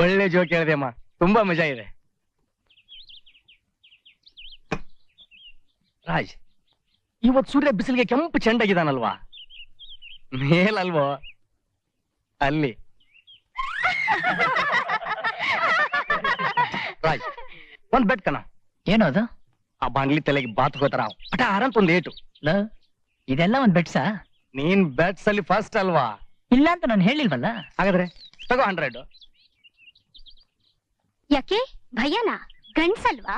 ಒಳ್ಳೆ ಜೋಕ್ ಅಮ್ಮ ತುಂಬಾ ಮಜಾ ಇದೆ ರಾಜ್ ಇವತ್ ಸೂರ್ಯ ಬಿಸಿಲಿಗೆ ಕೆಂಪು ಚೆಂಡಾಗಿದ್ದಾನಲ್ವಾ ಮೇಲಲ್ವೋ ಅಲ್ಲಿ ರಾಜ್ ಒಂದ್ ಬೆಟ್ ಕಣ ಏನು ಅದು ಆ ಬಾಂಗ್ಲಿ ತಲೆಗೆ ಬಾತ್ ಹೋತಾರ ಪಟ ಆರಂತ ಒಂದ್ ಏಟು ಇದೆಲ್ಲ ಒಂದ್ ಬೆಟ್ಸ ನೀನ್ ಬೆಟ್ಸ್ ಅಲ್ಲಿ ಫಸ್ಟ್ ಅಲ್ವಾ ಇಲ್ಲ ಅಂತ ನಾನು ಹೇಳಿಲ್ವಲ್ಲ ಹಾಗಾದ್ರೆ ತಗೋ ಹಂಡ್ರೆಡ್ ಯಾಕೆ ಭಯನಾ ಗಂಡ್ಸಲ್ವಾ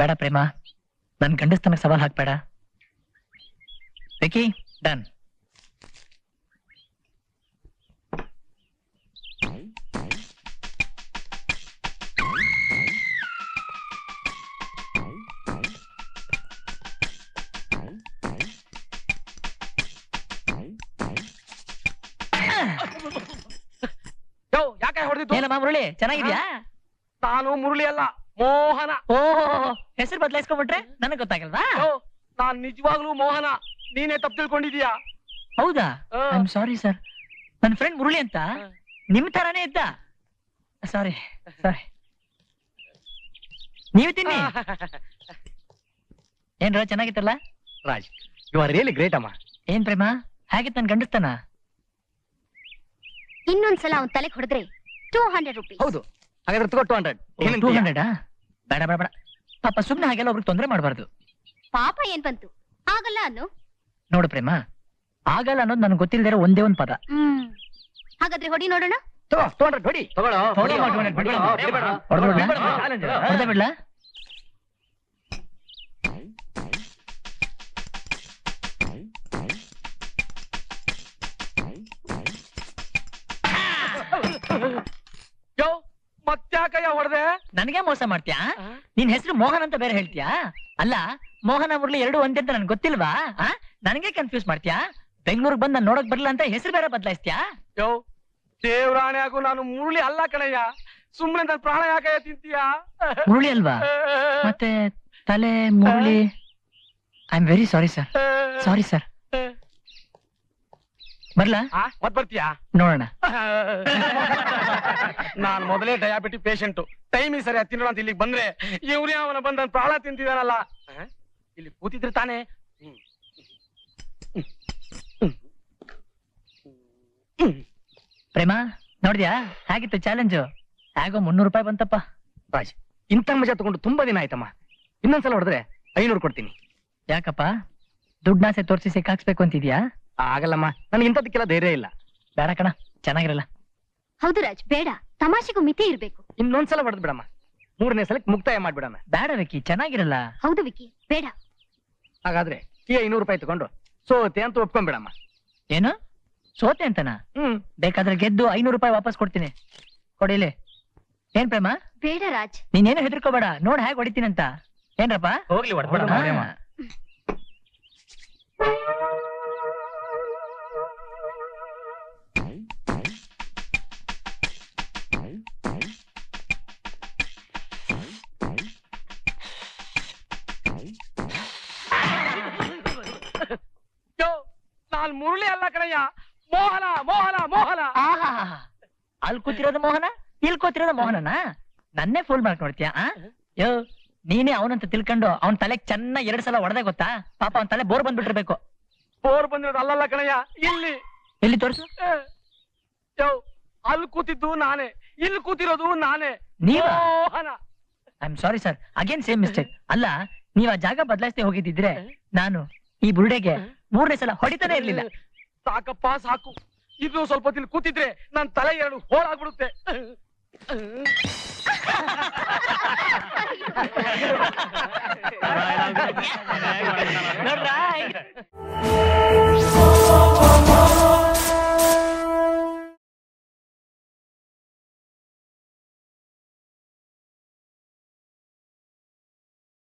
ಬೇಡ ಪ್ರೇಮ ನನ್ ಗಂಡಸ್ತನ ಸವಾಲ್ ಹಾಕ್ಬೇಡ ವಿಕಿ ಡನ್ Oh, ಏನಮ್ಮ ಮುರುಳಿ ಚೆನ್ನಾಗಿದ್ಯಾ ನಾನು ಮುರುಳಿ ಅಲ್ಲ ಮೋಹನ ಓಹ್ ಹೆಸರು ಬದಲಾಯಿಸ್ಕೊಂಡ್ಬಿಟ್ರೆ ನನಗ್ ಗೊತ್ತಾಗಲ್ವಾ ನಾನ್ ನಿಜವಾಗ್ಲೂ ಮೋಹನ ನೀನೇ ತಪ್ಪು ತಿಳ್ಕೊಂಡಿದೀಯಾ ಹೌದಾ ಐ ಸಾರಿ ಸರ್ ನನ್ನ ಫ್ರೆಂಡ್ ಮುರುಳಿ ಅಂತ ನಿಮ್ ತರಾನೇ ಇದ್ದ ಸಾರಿ ಸಾರಿ ನೀವು ತಿನ್ನಿ ಏನ್ ರಾ ಚೆನ್ನಾಗಿತ್ತಲ್ಲ Raj you are really great ಅಮ್ಮ ಏನ್ ಪ್ರೇಮ ಹಾಗಿತ್ತು ನನ್ ಗಂಡಸ್ತನ ಇನ್ನೊಂದ್ಸಲ ಅವನ್ ತಲೆಗೆ ಹೊಡೆದ್ರೆ 200. ಪಾಪ ಸುಮ್ಮನೆ ಹಾಗೆಲ್ಲ ಒಬ್ರಿಗೆ ತೊಂದರೆ ಮಾಡಬಾರ್ದು ಪಾಪ ಏನ್ ಬಂತು ಆಗಲ್ಲ ಅನ್ನು ನೋಡು ಪ್ರೇಮ ಆಗಲ್ಲ ಅನ್ನೋದು ನನ್ಗೆ ಗೊತ್ತಿಲ್ಲದೆ ಒಂದೇ ಒಂದ್ ಪದ ಹಾಗಾದ್ರೆ ಹೊಡಿ ನೋಡೋಣ ಮತ್ತಾಕಯ್ಯ ಹೊಡೆದೆ ನನಗೆ ಮೋಸ ಮಾಡ್ತೀಯಾ ನಿನ್ ಹೆಸರು ಮೋಹನ್ ಅಂತ ಬೇರೆ ಹೇಳ್ತೀಯಾ ಅಲ್ಲ ಮೋಹನ ಅವ್ರಲ್ಲಿ ಎರಡು ಒಂದೇ ಅಂತ ನನ್ಗೆ ಗೊತ್ತಿಲ್ವಾ ನನಗೆ ಕನ್ಫ್ಯೂಸ್ ಮಾಡ್ತೀಯಾ ಬೆಂಗಳೂರಿಗೆ ಬಂದ್ ನಾನು ನೋಡಕ್ ಬರ್ಲಿಲ್ಲ ಅಂತ ಹೆಸರು ಬೇರೆ ಬದಲಾಯಿಸ್ತೀಯಾ ಯೋ ಆಗು ನಾನು ಮುರುಳಿ ಅಲ್ಲ ಕಣಯ್ಯ ಸುಮ್ಮನೆ ನನ್ನ ಪ್ರಾಣ ಯಾಕಯ್ಯ ತಿಂತೀಯಾ ಮುರುಳಿ ಅಲ್ವಾ ಮತ್ತೆ ತಲೆ Murali I am very sorry sir sorry sir ಬರ್ಲಾ ಮತ್ ಬರ್ತೀಯಾ ನೋಡೋಣ ನಾನ್ ಮೊದಲೇ ಡಯಾಬಿಟಿಕ್ ಪೇಷಂಟ್ ಟೈಮ್ ಸರಿ ತಿನ್ನೋಣ ಅಂತ ಇಲ್ಲಿಗೆ ಬಂದ್ರೆ ಇವ್ರೇ ಅವನ ಬಂದ ಪ್ರಾಳ ತಿಂತಿದಾನಲ್ಲ ಇಲ್ಲಿ ಕೂತಿದ್ರೆ ತಾನೇ ಪ್ರೇಮ ನೋಡಿದ್ಯಾ ಹಾಗಿತ್ತು ಚಾಲೆಂಜು ಹಾಗೋ ಮುನ್ನೂರು ರೂಪಾಯಿ ಬಂತಪ್ಪ ರಾಜ್ ಇಂಥ ಮಜಾ ತಗೊಂಡು ತುಂಬಾ ದಿನ ಆಯ್ತಮ್ಮ ಇನ್ನೊಂದ್ಸಲ ಹೊಡೆದ್ರೆ ಐನೂರು ಕೊಡ್ತೀನಿ ಯಾಕಪ್ಪ ನಾಸೆ ತೋರಿಸಿ ಸಿಕ್ಕಾಕ್ಸ್ಬೇಕು ಅಂತಿದ್ಯಾ ಆಗಲ್ಲಮ್ಮ ನನಗೆ ಇಂಥದಕ್ಕೆಲ್ಲ ಧೈರ್ಯ ಇಲ್ಲ ಬೇಡ ಕಣ ಚೆನ್ನಾಗಿರಲ್ಲ ಹೌದು ರಾಜ್ ಬೇಡ ತಮಾಷೆಗೂ ಮಿತಿ ಇರ್ಬೇಕು ಇನ್ನೊಂದ್ಸಲ ಹೊಡೆದ್ ಬಿಡಮ್ಮ ಮೂರನೇ ಸಲಕ್ಕೆ ಮುಕ್ತಾಯ ಮಾಡ್ಬಿಡಮ್ಮ ಬೇಡ ವಿಕಿ ಚೆನ್ನಾಗಿರಲ್ಲ ಹೌದು ವಿಕಿ ಬೇಡ ಹಾಗಾದ್ರೆ ಈ ಐನೂರು ರೂಪಾಯಿ ತಗೊಂಡು ಸೋತೆ ಅಂತ ಒಪ್ಕೊಂಡ್ಬಿಡಮ್ಮ ಏನು ಸೋತೆ ಅಂತನಾ ಹ್ಮ್ ಬೇಕಾದ್ರೆ ಗೆದ್ದು ಐನೂರು ರೂಪಾಯಿ ವಾಪಸ್ ಕೊಡ್ತೀನಿ ಕೊಡಿಲಿ ಏನ್ ಪ್ರೇಮ ಬೇಡ ರಾಜ್ ನೀನೇನು ಹೆದರ್ಕೋಬೇಡ ನೋಡ್ ಹೇಗ್ ಹೊಡಿತೀನಂತ ಏನ್ರಪ್ಪ ಹೋಗ್ಲಿ ಹೊಡ್ಬೇಡ ಅಲ್ಲಿ ಮುರುಳಿ ಅಲ್ಲ ಕಣಯ್ಯ ಮೋಹನ ಮೋಹನ ಮೋಹನ ಆಹಾ ಅಲ್ಲಿ ಕೂತಿರೋದು ಮೋಹನ ಇಲ್ಲಿ ಕೂತಿರೋದು ಮೋಹನನ ನನ್ನೇ ಫೋನ್ ಮಾಡ್ಕೊಡ್ತೀಯ ನೋಡ್ತೀಯ ಯೋ ನೀನೇ ಅವನಂತ ತಿಳ್ಕೊಂಡು ಅವನ್ ತಲೆ ಚೆನ್ನಾಗಿ ಎರಡ್ ಸಲ ಹೊಡೆದೆ ಗೊತ್ತಾ ಪಾಪ ಅವನ ತಲೆ ಬೋರ್ ಬಂದ್ಬಿಟ್ಟಿರ್ಬೇಕು ಬೋರ್ ಬಂದಿರೋದು ಅಲ್ಲಲ್ಲ ಕಣಯ್ಯ ಇಲ್ಲಿ ಇಲ್ಲಿ ತೋರಿಸು ಯೋ ಅಲ್ಲಿ ಕೂತಿದ್ದು ನಾನೇ ಇಲ್ಲಿ ಕೂತಿರೋದು ನಾನೇ ನೀವ ಮೋಹನ I am sorry sir again same mistake ಅಲ್ಲ ನೀವ್ ಆ ಜಾಗ ಬದಲಾಯಿಸದೆ ಹೋಗಿದ್ದಿದ್ರೆ ನಾನು ಈ ಬುರುಡೆಗೆ ಮೂರನೇ ಸಲ ಹೊಡಿತಾನೆ ಇರ್ಲಿಲ್ಲ ಸಾಕಪ್ಪ ಸಾಕು ಇದು ಸ್ವಲ್ಪ ಹೊತ್ತಿನ ಕೂತಿದ್ರೆ ನನ್ನ ತಲೆ ಎರಡು ಹೋಳಾಗ್ಬಿಡುತ್ತೆ ನೋಡು